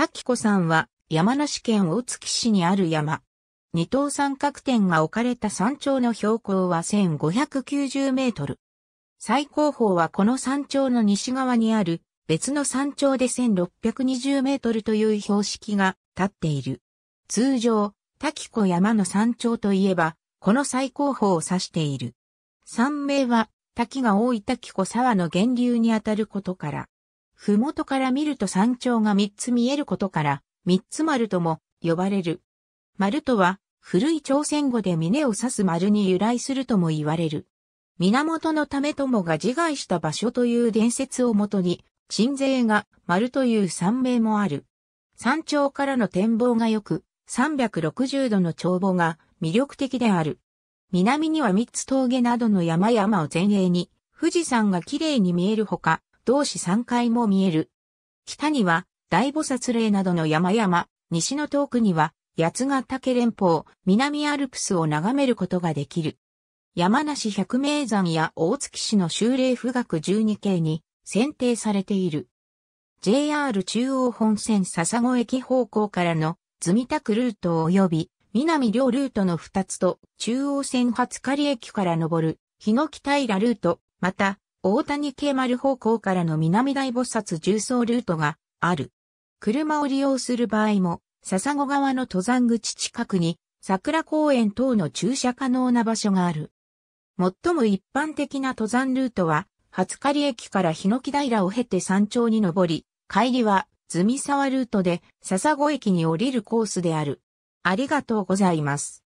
滝子さんは山梨県大月市にある山。二等三角点が置かれた山頂の標高は1590メートル。最高峰はこの山頂の西側にある別の山頂で1620メートルという標識が立っている。通常、滝子山の山頂といえば、この最高峰を指している。山名は、滝が多い滝子沢の源流にあたることから、ふもとから見ると山頂が三つ見えることから、三つ丸とも呼ばれる。丸とは、古い朝鮮語で峰を指す丸に由来するとも言われる。源のためともが自害した場所という伝説をもとに、鎮西が丸という山名もある。山頂からの展望が良く、360度の眺望が魅力的である。南には三つ峠などの山々を前衛に、富士山が綺麗に見えるほか、同市3階も見える。北には大菩薩霊などの山々、西の遠くには八ヶ岳連峰、南アルプスを眺めることができる。山梨百名山や大月市の修霊富岳12系に選定されている。JR 中央本線笹子駅方向からの積みたくルート及び南両ルートの2つと中央線初狩駅から登る日の北平ルート、また大谷系丸方向からの南大菩薩重装ルートがある。車を利用する場合も、笹子川の登山口近くに桜公園等の駐車可能な場所がある。最も一般的な登山ルートは、初狩駅から日の木平を経て山頂に登り、帰りは、積沢ルートで、笹子駅に降りるコースである。ありがとうございます。